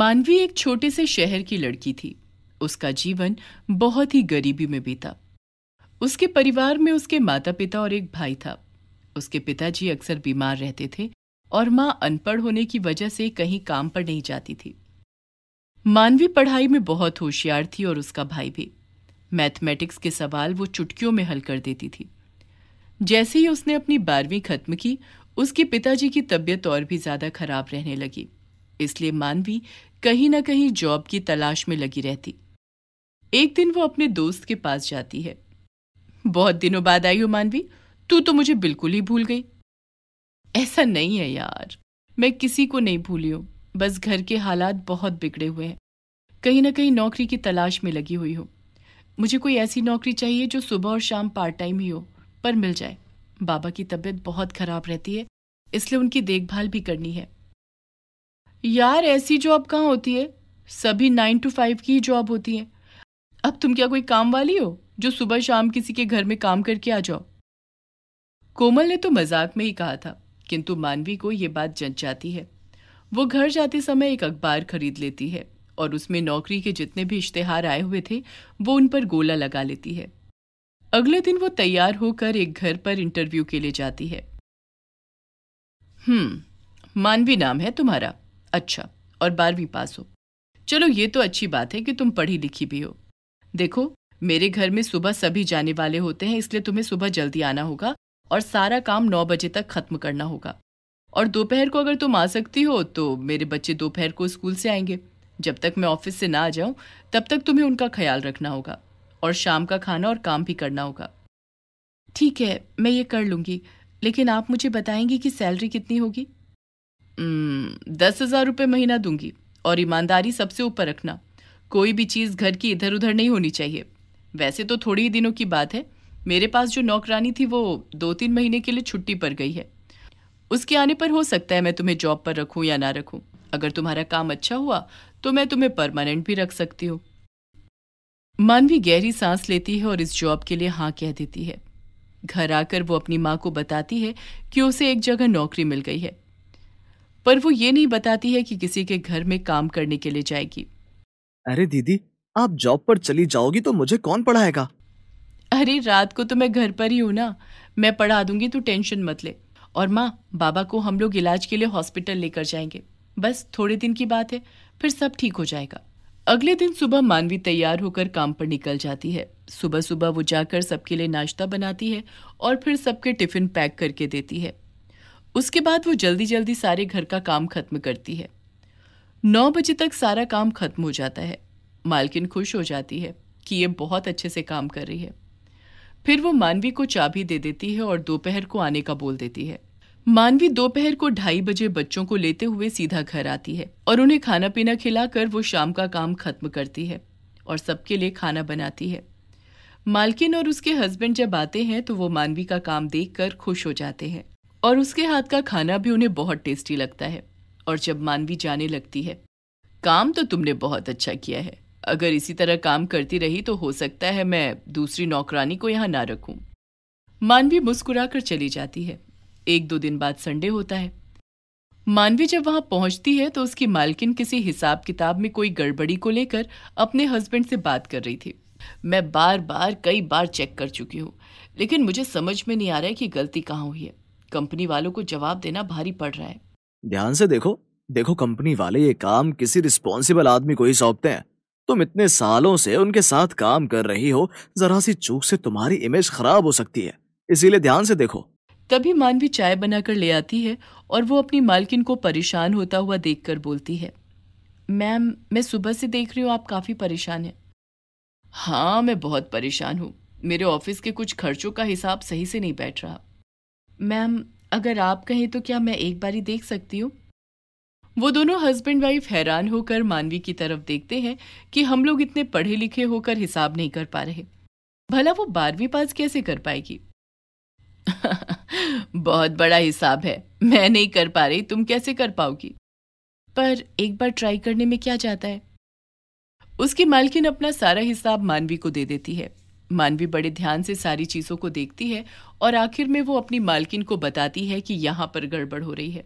मानवी एक छोटे से शहर की लड़की थी उसका जीवन बहुत ही गरीबी में बीता उसके परिवार में उसके माता पिता और एक भाई था उसके पिताजी अक्सर बीमार रहते थे और माँ अनपढ़ होने की वजह से कहीं काम पर नहीं जाती थी मानवी पढ़ाई में बहुत होशियार थी और उसका भाई भी मैथमेटिक्स के सवाल वो चुटकियों में हल कर देती थी जैसे ही उसने अपनी बारहवीं खत्म की उसके पिताजी की तबीयत और भी ज्यादा खराब रहने लगी इसलिए मानवी कहीं ना कहीं जॉब की तलाश में लगी रहती एक दिन वो अपने दोस्त के पास जाती है बहुत दिनों बाद आई हो मानवी तू तो मुझे बिल्कुल ही भूल गई ऐसा नहीं है यार मैं किसी को नहीं भूली हूं बस घर के हालात बहुत बिगड़े हुए हैं कहीं ना कहीं नौकरी की तलाश में लगी हुई हूं मुझे कोई ऐसी नौकरी चाहिए जो सुबह और शाम पार्ट टाइम ही हो पर मिल जाए बाबा की तबीयत बहुत खराब रहती है इसलिए उनकी देखभाल भी करनी है यार ऐसी जॉब कहाँ होती है सभी नाइन टू फाइव की जॉब होती है अब तुम क्या कोई काम वाली हो जो सुबह शाम किसी के घर में काम करके आ जाओ कोमल ने तो मजाक में ही कहा था किंतु मानवी को यह बात जंच जाती है वो घर जाते समय एक अखबार खरीद लेती है और उसमें नौकरी के जितने भी इश्तेहार आए हुए थे वो उन पर गोला लगा लेती है अगले दिन वो तैयार होकर एक घर पर इंटरव्यू के लिए जाती है हम्म मानवी नाम है तुम्हारा अच्छा और बारहवीं पास हो चलो ये तो अच्छी बात है कि तुम पढ़ी लिखी भी हो देखो मेरे घर में सुबह सभी जाने वाले होते हैं इसलिए तुम्हें सुबह जल्दी आना होगा और सारा काम नौ बजे तक खत्म करना होगा और दोपहर को अगर तुम आ सकती हो तो मेरे बच्चे दोपहर को स्कूल से आएंगे जब तक मैं ऑफिस से ना आ जाऊं तब तक तुम्हें उनका ख्याल रखना होगा और शाम का खाना और काम भी करना होगा ठीक है मैं ये कर लूँगी लेकिन आप मुझे बताएंगी कि सैलरी कितनी होगी दस हजार रुपये महीना दूंगी और ईमानदारी सबसे ऊपर रखना कोई भी चीज़ घर की इधर उधर नहीं होनी चाहिए वैसे तो थोड़ी ही दिनों की बात है मेरे पास जो नौकरानी थी वो दो तीन महीने के लिए छुट्टी पर गई है उसके आने पर हो सकता है मैं तुम्हें जॉब पर रखूं या ना रखूं अगर तुम्हारा काम अच्छा हुआ तो मैं तुम्हें परमानेंट भी रख सकती हूँ मानवी गहरी सांस लेती है और इस जॉब के लिए हाँ कह देती है घर आकर वो अपनी माँ को बताती है कि उसे एक जगह नौकरी मिल गई है पर वो ये नहीं बताती है कि किसी के घर में काम करने के लिए जाएगी अरे दीदी आप जॉब पर चली जाओगी तो मुझे कौन पढ़ाएगा अरे रात को तो मैं घर पर ही हूँ ना मैं पढ़ा दूंगी तू टेंशन मत ले और माँ बाबा को हम लोग इलाज के लिए हॉस्पिटल लेकर जाएंगे बस थोड़े दिन की बात है फिर सब ठीक हो जाएगा अगले दिन सुबह मानवी तैयार होकर काम पर निकल जाती है सुबह सुबह वो जाकर सबके लिए नाश्ता बनाती है और फिर सबके टिफिन पैक करके देती है उसके बाद वो जल्दी जल्दी सारे घर का काम खत्म करती है नौ बजे तक सारा काम खत्म हो जाता है मालकिन खुश हो जाती है कि ये बहुत अच्छे से काम कर रही है फिर वो मानवी को चाबी दे देती है और दोपहर को आने का बोल देती है मानवी दोपहर को ढाई बजे बच्चों को लेते हुए सीधा घर आती है और उन्हें खाना पीना खिलाकर वो शाम का काम खत्म करती है और सबके लिए खाना बनाती है मालकिन और उसके हस्बैंड जब आते हैं तो वो मानवी का काम देखकर खुश हो जाते हैं और उसके हाथ का खाना भी उन्हें बहुत टेस्टी लगता है और जब मानवी जाने लगती है काम तो तुमने बहुत अच्छा किया है अगर इसी तरह काम करती रही तो हो सकता है मैं दूसरी नौकरानी को यहाँ ना रखूं मानवी मुस्कुरा कर चली जाती है एक दो दिन बाद संडे होता है मानवी जब वहां पहुंचती है तो उसकी मालकिन किसी हिसाब किताब में कोई गड़बड़ी को लेकर अपने हस्बैंड से बात कर रही थी मैं बार बार कई बार चेक कर चुकी हूँ लेकिन मुझे समझ में नहीं आ रहा है कि गलती कहाँ हुई है कंपनी वालों को जवाब देना भारी पड़ रहा है ध्यान से देखो देखो कंपनी वाले ये काम किसी रिस्पॉन्सिबल आदमी को ही सौंपते हैं तुम इतने सालों से उनके साथ काम कर रही हो जरा सी चूक से तुम्हारी इमेज खराब हो सकती है इसीलिए ध्यान से देखो तभी मानवी चाय बनाकर ले आती है और वो अपनी मालकिन को परेशान होता हुआ देख बोलती है मैम मैं सुबह से देख रही हूँ आप काफ़ी परेशान हैं हाँ मैं बहुत परेशान हूँ मेरे ऑफिस के कुछ खर्चों का हिसाब सही से नहीं बैठ रहा मैम अगर आप कहें तो क्या मैं एक बारी देख सकती हूँ वो दोनों हस्बैंड वाइफ हैरान होकर मानवी की तरफ देखते हैं कि हम लोग इतने पढ़े लिखे होकर हिसाब नहीं कर पा रहे भला वो बारहवीं पास कैसे कर पाएगी बहुत बड़ा हिसाब है मैं नहीं कर पा रही तुम कैसे कर पाओगी पर एक बार ट्राई करने में क्या जाता है उसकी मालकिन अपना सारा हिसाब मानवी को दे देती है मानवी भी बड़े ध्यान से सारी चीज़ों को देखती है और आखिर में वो अपनी मालकिन को बताती है कि यहाँ पर गड़बड़ हो रही है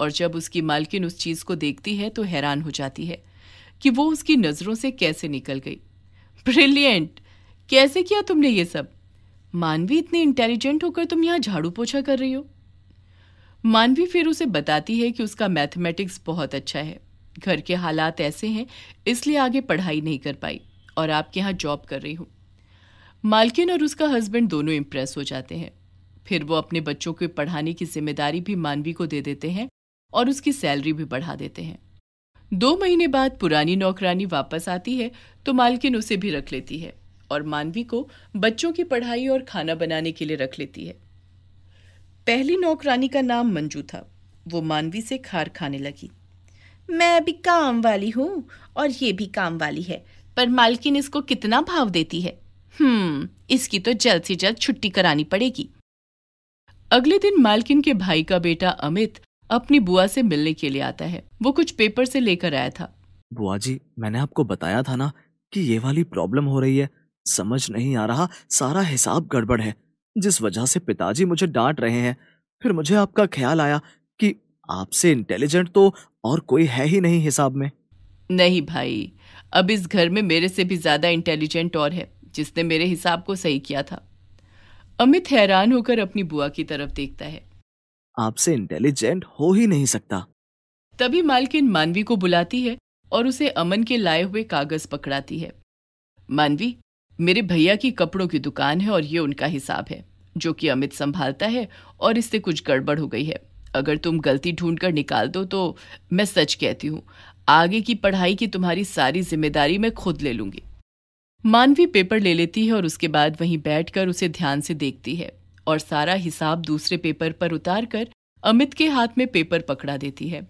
और जब उसकी मालकिन उस चीज़ को देखती है तो हैरान हो जाती है कि वो उसकी नज़रों से कैसे निकल गई ब्रिलियंट कैसे किया तुमने ये सब मानवी इतनी इंटेलिजेंट होकर तुम यहाँ झाड़ू पोछा कर रही हो मानवी फिर उसे बताती है कि उसका मैथमेटिक्स बहुत अच्छा है घर के हालात ऐसे हैं इसलिए आगे पढ़ाई नहीं कर पाई और आपके यहाँ जॉब कर रही हूँ मालकिन और उसका हस्बैंड दोनों इम्प्रेस हो जाते हैं फिर वो अपने बच्चों के पढ़ाने की जिम्मेदारी भी मानवी को दे देते हैं और उसकी सैलरी भी बढ़ा देते हैं दो महीने बाद पुरानी नौकरानी वापस आती है तो मालकिन उसे भी रख लेती है और मानवी को बच्चों की पढ़ाई और खाना बनाने के लिए रख लेती है पहली नौकरानी का नाम मंजू था वो मानवी से खार खाने लगी मैं अभी काम वाली हूँ और ये भी काम वाली है पर मालकिन इसको कितना भाव देती है हम्म इसकी तो जल्द से जल्द छुट्टी करानी पड़ेगी अगले दिन मालकिन के भाई का बेटा अमित अपनी बुआ से मिलने के लिए आता है वो कुछ पेपर से लेकर आया था बुआ जी मैंने आपको बताया था ना कि ये वाली प्रॉब्लम हो रही है समझ नहीं आ रहा सारा हिसाब गड़बड़ है जिस वजह से पिताजी मुझे डांट रहे हैं फिर मुझे आपका ख्याल आया कि आपसे इंटेलिजेंट तो और कोई है ही नहीं हिसाब में नहीं भाई अब इस घर में मेरे से भी ज्यादा इंटेलिजेंट और है जिसने मेरे हिसाब को सही किया था अमित हैरान होकर अपनी बुआ की तरफ देखता है आपसे इंटेलिजेंट हो ही नहीं सकता तभी मालकिन मानवी को बुलाती है और उसे अमन के लाए हुए कागज पकड़ाती है मानवी मेरे भैया की कपड़ों की दुकान है और ये उनका हिसाब है जो कि अमित संभालता है और इससे कुछ गड़बड़ हो गई है अगर तुम गलती ढूंढकर निकाल दो तो मैं सच कहती हूँ आगे की पढ़ाई की तुम्हारी सारी जिम्मेदारी मैं खुद ले लूंगी मानवी पेपर ले लेती है और उसके बाद वहीं बैठकर उसे ध्यान से देखती है और सारा हिसाब दूसरे पेपर पर उतार कर अमित के हाथ में पेपर पकड़ा देती है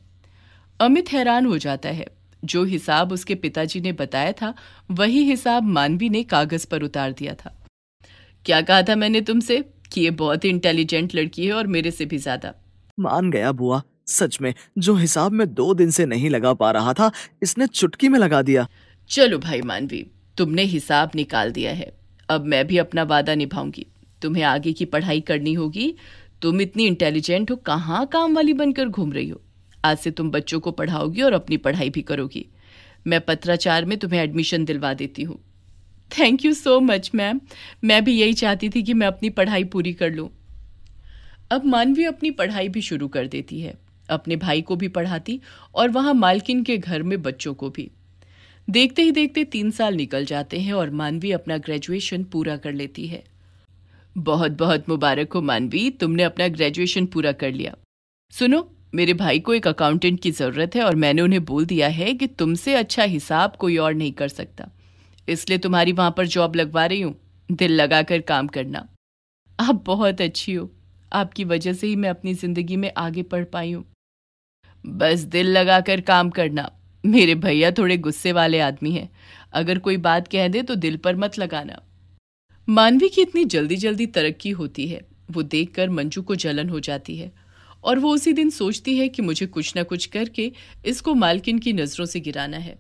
अमित हैरान हो जाता है जो हिसाब उसके पिताजी ने बताया था वही हिसाब मानवी ने कागज पर उतार दिया था क्या कहा था मैंने तुमसे कि ये बहुत ही इंटेलिजेंट लड़की है और मेरे से भी ज्यादा मान गया बुआ सच में जो हिसाब में दो दिन से नहीं लगा पा रहा था इसने चुटकी में लगा दिया चलो भाई मानवी तुमने हिसाब निकाल दिया है अब मैं भी अपना वादा निभाऊंगी तुम्हें आगे की पढ़ाई करनी होगी तुम इतनी इंटेलिजेंट हो कहाँ काम वाली बनकर घूम रही हो आज से तुम बच्चों को पढ़ाओगी और अपनी पढ़ाई भी करोगी मैं पत्राचार में तुम्हें एडमिशन दिलवा देती हूँ thank you so much ma'am मैं भी यही चाहती थी कि मैं अपनी पढ़ाई पूरी कर लूँ अब मानवी अपनी पढ़ाई भी शुरू कर देती है अपने भाई को भी पढ़ाती और वहाँ मालकिन के घर में बच्चों को भी देखते ही देखते तीन साल निकल जाते हैं और मानवी अपना ग्रेजुएशन पूरा कर लेती है बहुत बहुत मुबारक हो मानवी तुमने अपना ग्रेजुएशन पूरा कर लिया सुनो मेरे भाई को एक अकाउंटेंट की ज़रूरत है और मैंने उन्हें बोल दिया है कि तुमसे अच्छा हिसाब कोई और नहीं कर सकता इसलिए तुम्हारी वहां पर जॉब लगवा रही हूं दिल लगाकर काम करना आप बहुत अच्छी हो आपकी वजह से ही मैं अपनी ज़िंदगी में आगे पढ़ पाई हूँ बस दिल लगाकर काम करना मेरे भैया थोड़े गुस्से वाले आदमी हैं अगर कोई बात कह दे तो दिल पर मत लगाना मानवी की इतनी जल्दी जल्दी तरक्की होती है वो देखकर मंजू को जलन हो जाती है और वो उसी दिन सोचती है कि मुझे कुछ ना कुछ करके इसको मालकिन की नज़रों से गिराना है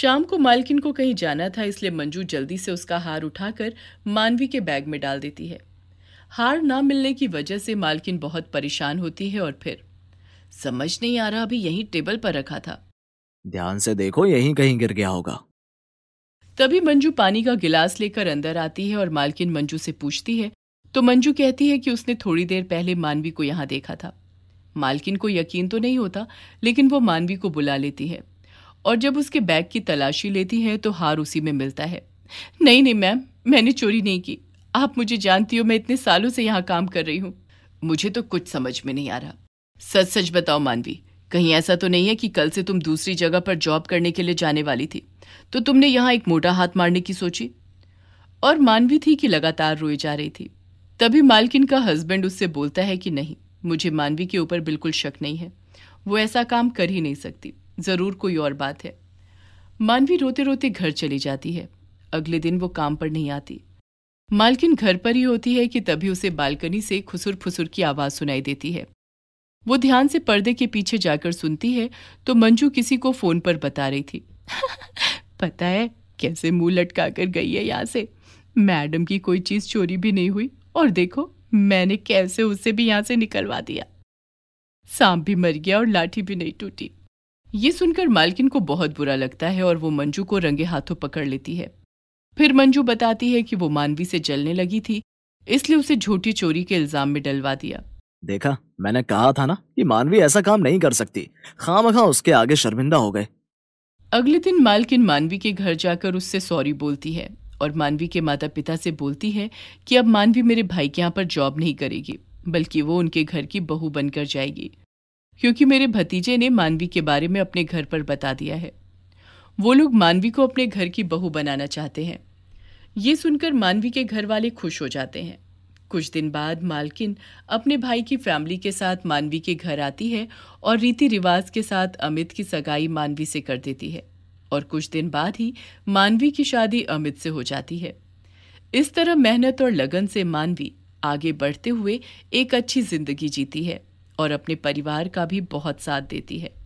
शाम को मालकिन को कहीं जाना था इसलिए मंजू जल्दी से उसका हार उठाकर मानवी के बैग में डाल देती है हार ना मिलने की वजह से मालकिन बहुत परेशान होती है और फिर समझ नहीं आ रहा अभी यहीं टेबल पर रखा था ध्यान से देखो यहीं कहीं गिर गया होगा तभी मंजू पानी का गिलास लेकर अंदर आती है और मालकिन मंजू से पूछती है तो मंजू कहती है कि उसने थोड़ी देर पहले मानवी को यहाँ देखा था मालकिन को यकीन तो नहीं होता लेकिन वो मानवी को बुला लेती है और जब उसके बैग की तलाशी लेती है तो हार उसी में मिलता है नहीं नहीं मैम मैंने चोरी नहीं की आप मुझे जानती हो मैं इतने सालों से यहाँ काम कर रही हूँ मुझे तो कुछ समझ में नहीं आ रहा सच सच बताओ मानवी कहीं ऐसा तो नहीं है कि कल से तुम दूसरी जगह पर जॉब करने के लिए जाने वाली थी तो तुमने यहां एक मोटा हाथ मारने की सोची और मानवी थी कि लगातार रोई जा रही थी तभी मालकिन का हस्बैंड उससे बोलता है कि नहीं मुझे मानवी के ऊपर बिल्कुल शक नहीं है वो ऐसा काम कर ही नहीं सकती ज़रूर कोई और बात है मानवी रोते रोते घर चली जाती है अगले दिन वो काम पर नहीं आती मालकिन घर पर ही होती है कि तभी उसे बालकनी से खुसुर फुसुर की आवाज़ सुनाई देती है वो ध्यान से पर्दे के पीछे जाकर सुनती है तो मंजू किसी को फोन पर बता रही थी पता है कैसे मुंह लटका कर गई है यहाँ से मैडम की कोई चीज चोरी भी नहीं हुई और देखो मैंने कैसे उसे भी यहाँ से निकलवा दिया सांप भी मर गया और लाठी भी नहीं टूटी ये सुनकर मालकिन को बहुत बुरा लगता है और वो मंजू को रंगे हाथों पकड़ लेती है फिर मंजू बताती है कि वो मानवी से जलने लगी थी इसलिए उसे झूठी चोरी के इल्जाम में डलवा दिया देखा मैंने कहा था ना कि मानवी ऐसा काम नहीं कर सकती खामखा उसके आगे शर्मिंदा हो गए अगले दिन मालकिन मानवी के घर जाकर उससे सॉरी बोलती है और मानवी के माता पिता से बोलती है कि अब मानवी मेरे भाई के यहाँ पर जॉब नहीं करेगी बल्कि वो उनके घर की बहू बनकर जाएगी क्योंकि मेरे भतीजे ने मानवी के बारे में अपने घर पर बता दिया है वो लोग मानवी को अपने घर की बहू बनाना चाहते हैं ये सुनकर मानवी के घर वाले खुश हो जाते हैं कुछ दिन बाद मालकिन अपने भाई की फैमिली के साथ मानवी के घर आती है और रीति रिवाज के साथ अमित की सगाई मानवी से कर देती है और कुछ दिन बाद ही मानवी की शादी अमित से हो जाती है इस तरह मेहनत और लगन से मानवी आगे बढ़ते हुए एक अच्छी जिंदगी जीती है और अपने परिवार का भी बहुत साथ देती है